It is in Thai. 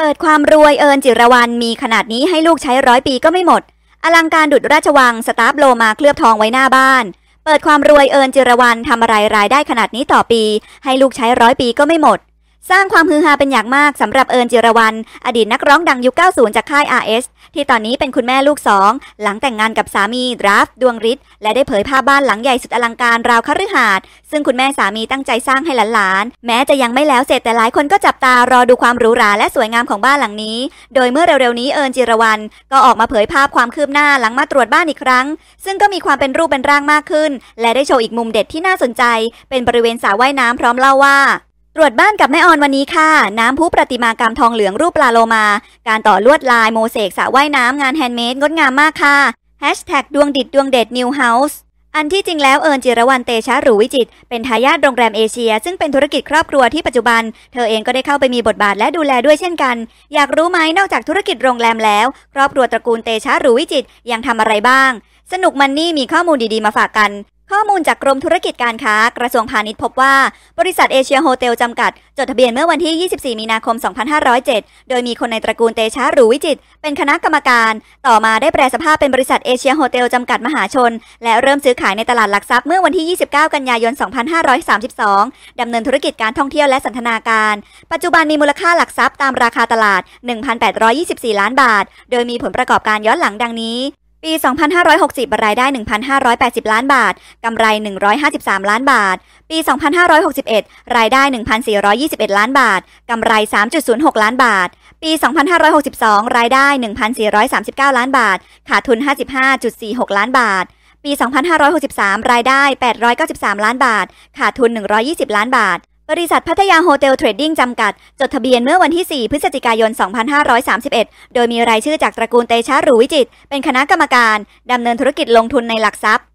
เปิดความรวยเอิญจิรวรรณมีขนาดนี้ให้ลูกใช้ร้อยปีก็ไม่หมดอลังการดุดราชวังสตาฟโลมาเคลือบทองไว้หน้าบ้าน เปิดความรวยเอิญจิรวรรณทำอะไรรายได้ขนาดนี้ต่อปี ให้ลูกใช้ร้อยปีก็ไม่หมดสร้างความฮือฮาเป็นอย่างมากสำหรับเอิญจิรวรรณอดีตนักร้องดังยุค90 จากค่าย RS ที่ตอนนี้เป็นคุณแม่ลูกสอง หลังแต่งงานกับสามี ดราฟ ดวงฤทธิ์และได้เผยภาพบ้านหลังใหญ่สุดอลังการราวคฤหาสน์ซึ่งคุณแม่สามีตั้งใจสร้างให้หลานๆ แม้จะยังไม่แล้วเสร็จ แต่หลายคนก็จับตารอดูความหรูหราและสวยงามของบ้านหลังนี้ โดยเมื่อเร็วๆนี้เอิญจิรวรรณก็ออกมาเผยภาพความคืบหน้าหลังมาตรวจบ้านอีกครั้ง ซึ่งก็มีความเป็นรูปเป็นร่างมากขึ้น และได้โชว์อีกมุมเด็ดที่น่าสนใจ เป็นบริเวณสระว่ายน้ำพร้อมเล่าว่าตรวจบ้านกับแม่ออนวันนี้ค่ะ น้ำผู้ประติมากรรมทองเหลืองรูปปลาโลมา การต่อลวดลายโมเสกสระว่ายน้ำงานแฮนด์เมดงดงามมากค่ะ Hashtag ดวงดิดดวงเด็ดนิวเฮาส์อันที่จริงแล้วเอิญจิรวรนเตชะหรือวิจิต เป็นทายาทโรงแรมเอเชีย ซึ่งเป็นธุรกิจครอบครัวที่ปัจจุบันเธอเองก็ได้เข้าไปมีบทบาทและดูแลด้วยเช่นกันอยากรู้ไหมนอกจากธุรกิจโรงแรมแล้ว ครอบครัวตระกูลเตชะหรือวิจิตยังทำอะไรบ้าง สนุกมันนี่มีข้อมูลดีๆมาฝากกันข้อมูลจากกรมธุรกิจการค้ากระทรวงพาณิชย์พบว่าบริษัทเอเชียโฮเทลจำกัด จดทะเบียนเมื่อวันที่ 24 มีนาคม 2507 โดยมีคนในตระกูลเตชะหรูวิจิตเป็นคณะกรรมการ ต่อมาได้แปลสภาพเป็นบริษัทเอเชียโฮเทลจำกัดมหาชน และเริ่มซื้อขายในตลาดหลักทรัพย์เมื่อวันที่ 29 กันยายน 2532 ดำเนินธุรกิจการท่องเที่ยวและสันทนาการ ปัจจุบันมีมูลค่าหลักทรัพย์ตามราคาตลาด 1,824 ล้านบาท โดยมีผลประกอบการย้อนหลังดังนี้ปี 2560รายได้ 1,580 ล้านบาท กำไร 153 ล้านบาท ปี 2561 รายได้ 1,421 ล้านบาท กำไร 3.06 ล้านบาท ปี 2562 รายได้ 1,439 ล้านบาท ขาดทุน 55.46 ล้านบาท ปี 2563 รายได้ 893 ล้านบาท ขาดทุน 120 ล้านบาทบริษัทพัทยาโฮเทลเทรดดิ้งจำกัด จดทะเบียนเมื่อวันที่ 4 พฤศจิกายน 2531 โดยมีรายชื่อจากตระกูลเตชะหรูวิจิต เป็นคณะกรรมการ ดำเนินธุรกิจลงทุนในหลักทรัพย์